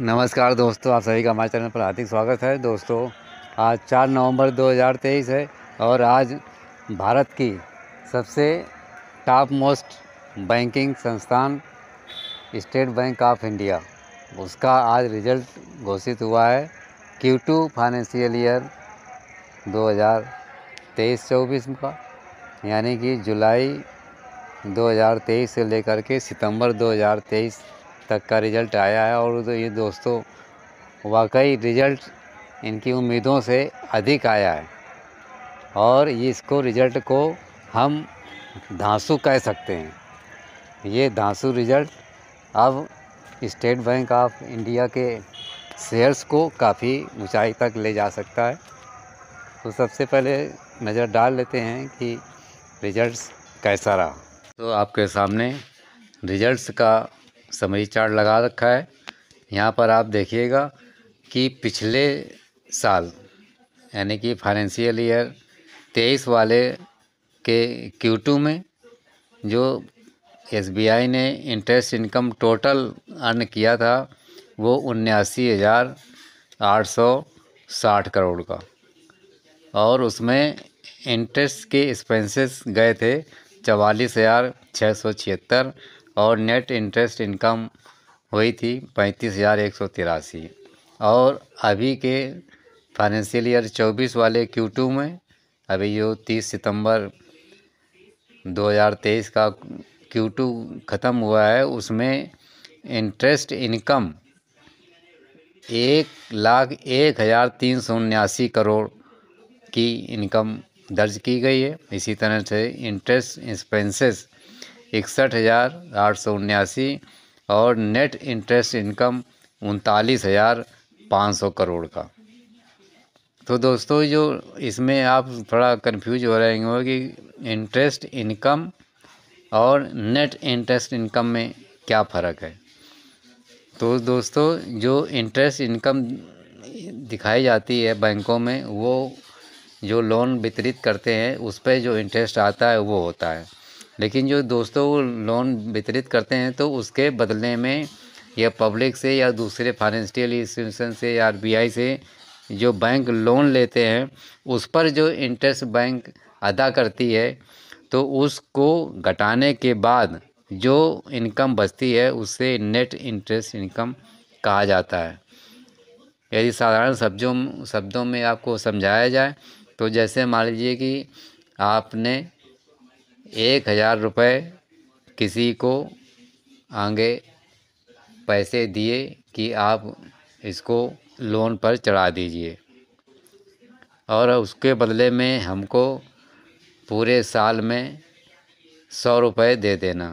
नमस्कार दोस्तों आप सभी का हमारे चैनल पर हार्दिक स्वागत है दोस्तों आज 4 नवंबर 2023 है और आज भारत की सबसे टॉप मोस्ट बैंकिंग संस्थान स्टेट बैंक ऑफ इंडिया उसका आज रिजल्ट घोषित हुआ है क्यू टू फाइनेंशियल ईयर 2023-24 का यानी कि जुलाई 2023 से लेकर के सितंबर 2023 तक का रिज़ल्ट आया है और तो ये दोस्तों वाकई रिज़ल्ट इनकी उम्मीदों से अधिक आया है और ये इसको रिज़ल्ट को हम धांसु कह सकते हैं ये धांसु रिज़ल्ट अब स्टेट बैंक ऑफ इंडिया के शेयर्स को काफ़ी ऊंचाई तक ले जा सकता है तो सबसे पहले नज़र डाल लेते हैं कि रिज़ल्ट्स कैसा रहा तो आपके सामने रिज़ल्ट्स का समरी चार्ट लगा रखा है यहाँ पर आप देखिएगा कि पिछले साल यानी कि फाइनेंशियल ईयर तेईस वाले के क्यू में जो एस ने इंटरेस्ट इनकम टोटल अर्न किया था वो उन्यासी हज़ार आठ सौ साठ करोड़ का और उसमें इंटरेस्ट के एक्सपेंसेस गए थे चवालीस हज़ार छः सौ छिहत्तर और नेट इंटरेस्ट इनकम हुई थी पैंतीस हज़ार एक सौ तिरासी और अभी के फाइनेंशियल ईयर चौबीस वाले क्यू टू में अभी जो तीस सितंबर 2023 का क्यू टू ख़त्म हुआ है उसमें इंटरेस्ट इनकम एक लाख एक हज़ार तीन सौ उन्यासी करोड़ की इनकम दर्ज की गई है इसी तरह से इंटरेस्ट एक्सपेंसेस इकसठ हज़ार आठ सौ उन्यासी और नेट इंटरेस्ट इनकम उनतालीस हज़ार पाँच सौ करोड़ का तो दोस्तों जो इसमें आप थोड़ा कंफ्यूज हो रहे होंगे कि इंटरेस्ट इनकम और नेट इंटरेस्ट इनकम में क्या फ़र्क है तो दोस्तों जो इंटरेस्ट इनकम दिखाई जाती है बैंकों में वो जो लोन वितरित करते हैं उस पर जो इंटरेस्ट आता है वो होता है लेकिन जो दोस्तों लोन वितरित करते हैं तो उसके बदले में या पब्लिक से या दूसरे फाइनेंशियल इंस्टीट्यूशन से या आरबीआई से जो बैंक लोन लेते हैं उस पर जो इंटरेस्ट बैंक अदा करती है तो उसको घटाने के बाद जो इनकम बचती है उसे नेट इंटरेस्ट इनकम कहा जाता है यदि साधारण शब्दों शब्दों में आपको समझाया जाए तो जैसे मान लीजिए कि आपने एक हज़ार रुपये किसी को आगे पैसे दिए कि आप इसको लोन पर चढ़ा दीजिए और उसके बदले में हमको पूरे साल में सौ रुपये दे देना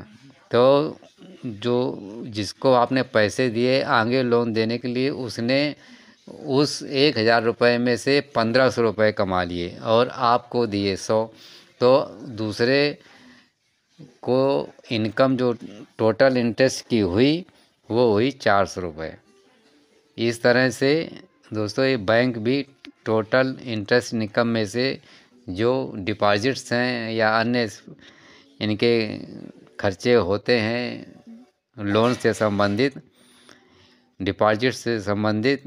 तो जो जिसको आपने पैसे दिए आगे लोन देने के लिए उसने उस एक हज़ार रुपये में से पंद्रह सौ रुपये कमा लिए और आपको दिए सौ तो दूसरे को इनकम जो टोटल इंटरेस्ट की हुई वो हुई चार सौ रुपये इस तरह से दोस्तों ये बैंक भी टोटल इंटरेस्ट इनकम में से जो डिपॉजिट्स हैं या अन्य इनके खर्चे होते हैं लोन से संबंधित डिपॉजिट से संबंधित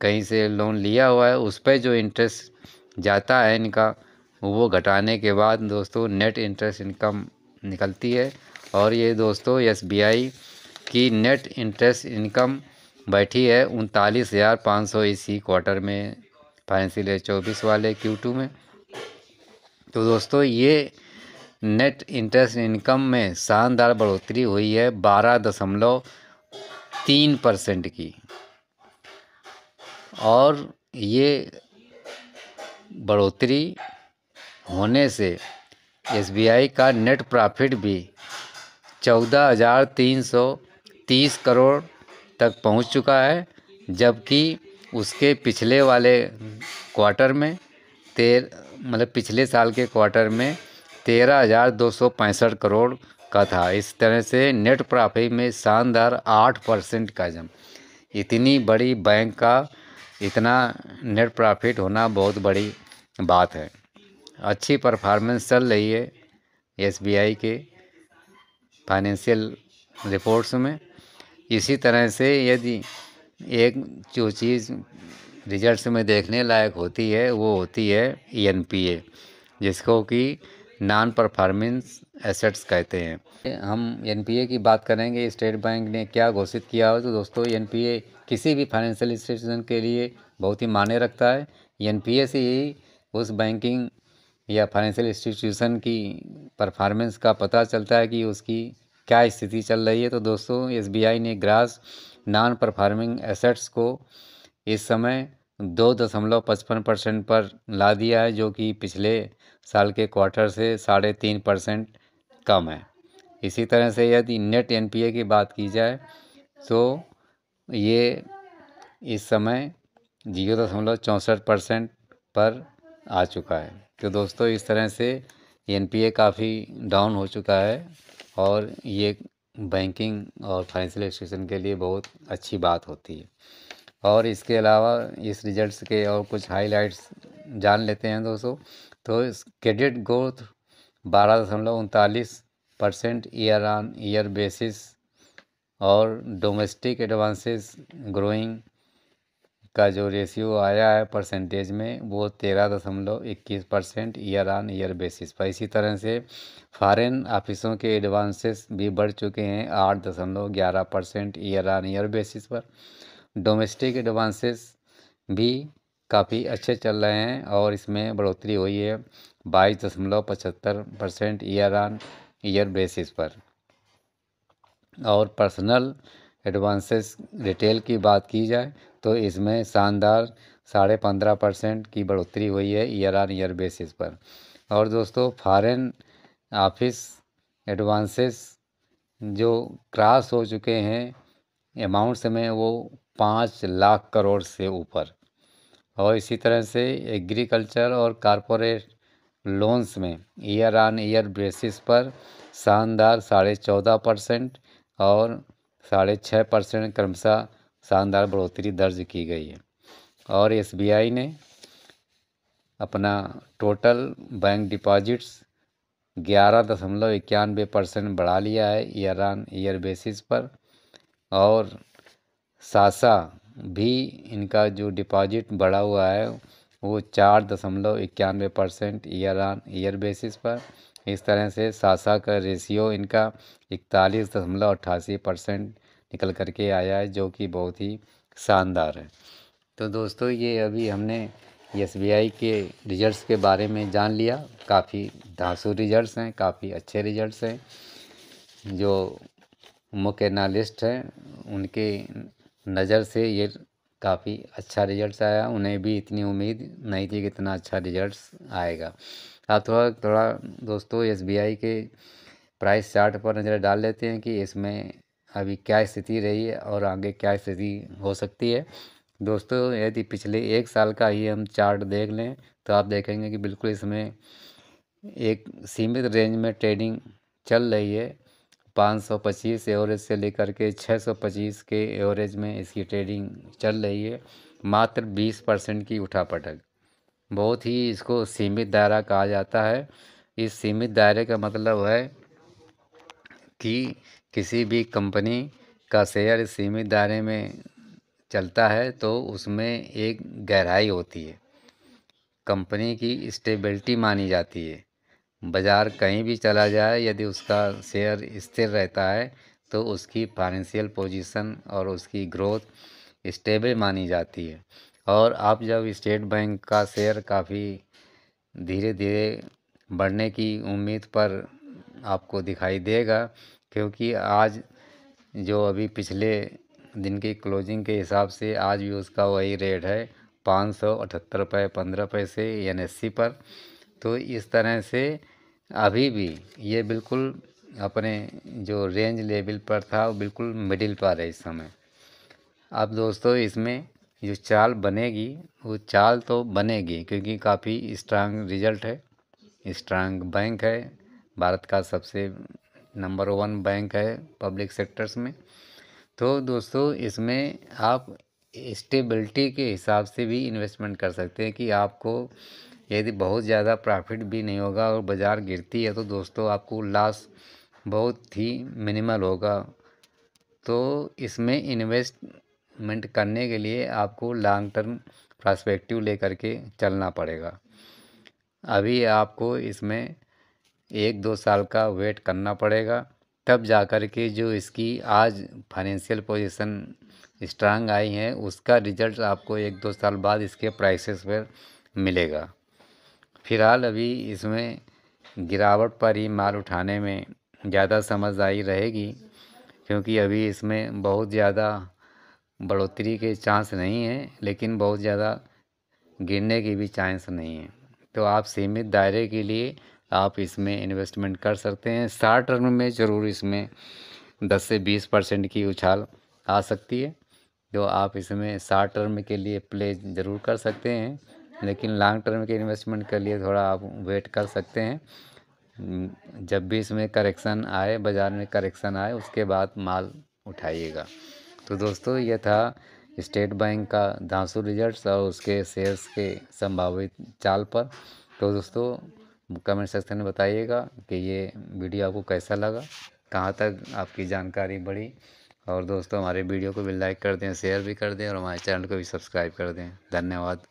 कहीं से लोन लिया हुआ है उस पर जो इंटरेस्ट जाता है इनका वो घटाने के बाद दोस्तों नेट इंटरेस्ट इनकम निकलती है और ये दोस्तों एस की नेट इंटरेस्ट इनकम बैठी है उनतालीस हज़ार पाँच सौ इसी क्वार्टर में फाइनेंशियल ईयर चौबीस वाले क्यू टू में तो दोस्तों ये नेट इंटरेस्ट इनकम में शानदार बढ़ोतरी हुई है बारह दशमलव तीन परसेंट की और ये बढ़ोतरी होने से एसबीआई का नेट प्रॉफिट भी चौदह हज़ार तीन सौ तीस करोड़ तक पहुंच चुका है जबकि उसके पिछले वाले क्वार्टर में तेर मतलब पिछले साल के क्वार्टर में तेरह हज़ार दो सौ पैंसठ करोड़ का था इस तरह से नेट प्रॉफिट में शानदार आठ परसेंट का जम इतनी बड़ी बैंक का इतना नेट प्रॉफिट होना बहुत बड़ी बात है अच्छी परफॉर्मेंस चल रही है एसबीआई के फाइनेंशियल रिपोर्ट्स में इसी तरह से यदि एक जो चीज़ रिजल्ट्स में देखने लायक होती है वो होती है ईएनपीए e जिसको कि नॉन परफॉर्मेंस एसेट्स कहते हैं हम एन e की बात करेंगे स्टेट बैंक ने क्या घोषित किया हो तो दोस्तों एन e किसी भी फाइनेंशियल इंस्टीट्यूशन के लिए बहुत ही माने रखता है एन से ही उस बैंकिंग या फाइनेंशियल इंस्टीट्यूशन की परफॉर्मेंस का पता चलता है कि उसकी क्या स्थिति चल रही है तो दोस्तों एस ने ग्रास नॉन परफॉर्मिंग एसेट्स को इस समय दो दशमलव पचपन परसेंट पर ला दिया है जो कि पिछले साल के क्वार्टर से साढ़े तीन परसेंट कम है इसी तरह से यदि नेट एनपीए की बात की जाए तो ये इस समय जीरो दशमलव चौंसठ परसेंट पर आ चुका है तो दोस्तों इस तरह से एन काफ़ी डाउन हो चुका है और ये बैंकिंग और फाइनेंशियल इंस्टीट्यूशन के लिए बहुत अच्छी बात होती है और इसके अलावा इस रिजल्ट्स के और कुछ हाइलाइट्स जान लेते हैं दोस्तों तो क्रेडिट ग्रोथ बारह दशमलव उनतालीस percent year on year basis और डोमेस्टिक एडवांसेस ग्रोइंग का जो रेशियो आया है परसेंटेज में वो तेरह दशमलव इक्कीस percent year on year basis पर इसी तरह से फॉरेन ऑफिसों के एडवांसेस भी बढ़ चुके हैं आठ दशमलव ग्यारह percent year on year basis पर डोमेस्टिक एडवांसेस भी काफ़ी अच्छे चल रहे हैं और इसमें बढ़ोतरी हुई है बाईस दशमलव पचहत्तर percent year on year basis पर और पर्सनल एडवांसेस रिटेल की बात की जाए तो इसमें शानदार साढ़े पंद्रह परसेंट की बढ़ोतरी हुई है ईयर ऑन ईयर बेसिस पर और दोस्तों फॉरेन ऑफिस एडवांसेस जो क्रॉस हो चुके हैं अमाउंट्स में वो पाँच लाख करोड़ से ऊपर और इसी तरह से एग्रीकल्चर और कॉरपोरेट लोन्स में ईयर ऑन ईयर बेसिस पर शानदार साढ़े चौदह परसेंट और साढ़े छः परसेंट क्रमशः शानदार बढ़ोतरी दर्ज की गई है और एसबीआई ने अपना टोटल बैंक डिपॉजिट्स ग्यारह दशमलव इक्यानवे परसेंट बढ़ा लिया है ईयर ऑन ईयर बेसिस पर और सासा भी इनका जो डिपॉजिट बढ़ा हुआ है वो चार दशमलव इक्यानवे percent year on year basis पर इस तरह से सासा का रेशियो इनका इकतालीस दशमलव अट्ठासी परसेंट निकल कर के आया है जो कि बहुत ही शानदार है तो दोस्तों ये अभी हमने एस के रिजल्ट्स के बारे में जान लिया काफ़ी धांसू रिजल्ट्स हैं काफ़ी अच्छे रिजल्ट्स हैं जो मुख्य एनालिस्ट हैं उनके नज़र से ये काफ़ी अच्छा रिजल्ट आया उन्हें भी इतनी उम्मीद नहीं थी कि इतना अच्छा रिजल्ट आएगा अब थोड़ा थोड़ा दोस्तों एस के प्राइस चार्ट पर नज़र डाल लेते हैं कि इसमें अभी क्या स्थिति रही है और आगे क्या स्थिति हो सकती है दोस्तों यदि पिछले एक साल का ही हम चार्ट देख लें तो आप देखेंगे कि बिल्कुल इसमें एक सीमित रेंज में ट्रेडिंग चल रही है 525 एवरेज से लेकर के 625 के एवरेज में इसकी ट्रेडिंग चल रही है मात्र 20 परसेंट की उठापटक बहुत ही इसको सीमित दायरा कहा जाता है इस सीमित दायरे का मतलब है कि किसी भी कंपनी का शेयर सीमित दायरे में चलता है तो उसमें एक गहराई होती है कंपनी की स्टेबिलिटी मानी जाती है बाज़ार कहीं भी चला जाए यदि उसका शेयर स्थिर रहता है तो उसकी फाइनेंशियल पोजीशन और उसकी ग्रोथ स्टेबल मानी जाती है और आप जब स्टेट बैंक का शेयर काफ़ी धीरे धीरे बढ़ने की उम्मीद पर आपको दिखाई देगा क्योंकि आज जो अभी पिछले दिन की क्लोजिंग के हिसाब से आज भी उसका वही रेट है पाँच सौ अठहत्तर रुपये पंद्रह पैसे एन एस सी पर तो इस तरह से अभी भी ये बिल्कुल अपने जो रेंज लेवल पर था वो बिल्कुल मिडिल पर है इस समय अब दोस्तों इसमें जो चाल बनेगी वो चाल तो बनेगी क्योंकि काफ़ी स्ट्रांग रिजल्ट है स्ट्रांग बैंक है भारत का सबसे नंबर वन बैंक है पब्लिक सेक्टर्स में तो दोस्तों इसमें आप स्टेबिलिटी के हिसाब से भी इन्वेस्टमेंट कर सकते हैं कि आपको यदि बहुत ज़्यादा प्रॉफिट भी नहीं होगा और बाज़ार गिरती है तो दोस्तों आपको लॉस बहुत ही मिनिमल होगा तो इसमें इन्वेस्टमेंट करने के लिए आपको लॉन्ग टर्म प्रस्पेक्टिव लेकर के चलना पड़ेगा अभी आपको इसमें एक दो साल का वेट करना पड़ेगा तब जाकर के जो इसकी आज फाइनेंशियल पोजीशन स्ट्रांग आई है उसका रिजल्ट आपको एक दो साल बाद इसके प्राइसेस पर मिलेगा फ़िलहाल अभी इसमें गिरावट पर ही माल उठाने में ज़्यादा समझदारी रहेगी क्योंकि अभी इसमें बहुत ज़्यादा बढ़ोतरी के चांस नहीं है लेकिन बहुत ज़्यादा गिरने के भी चांस नहीं है तो आप सीमित दायरे के लिए आप इसमें इन्वेस्टमेंट कर सकते हैं शार्ट टर्म में ज़रूर इसमें 10 से 20 परसेंट की उछाल आ सकती है जो आप इसमें शार्ट टर्म के लिए प्ले ज़रूर कर सकते हैं लेकिन लॉन्ग टर्म के इन्वेस्टमेंट के लिए थोड़ा आप वेट कर सकते हैं हम्म, जब भी इसमें करेक्शन आए बाज़ार में करेक्शन आए उसके बाद माल उठाइएगा तो दोस्तों यह था स्टेट बैंक का धांसू रिजल्ट्स और उसके शेयर्स के संभावित चाल पर तो दोस्तों कमेंट सेक्शन में बताइएगा कि ये वीडियो आपको कैसा लगा कहाँ तक आपकी जानकारी बढ़ी और दोस्तों हमारे वीडियो को भी लाइक कर दें शेयर भी कर दें और हमारे चैनल को भी सब्सक्राइब कर दें धन्यवाद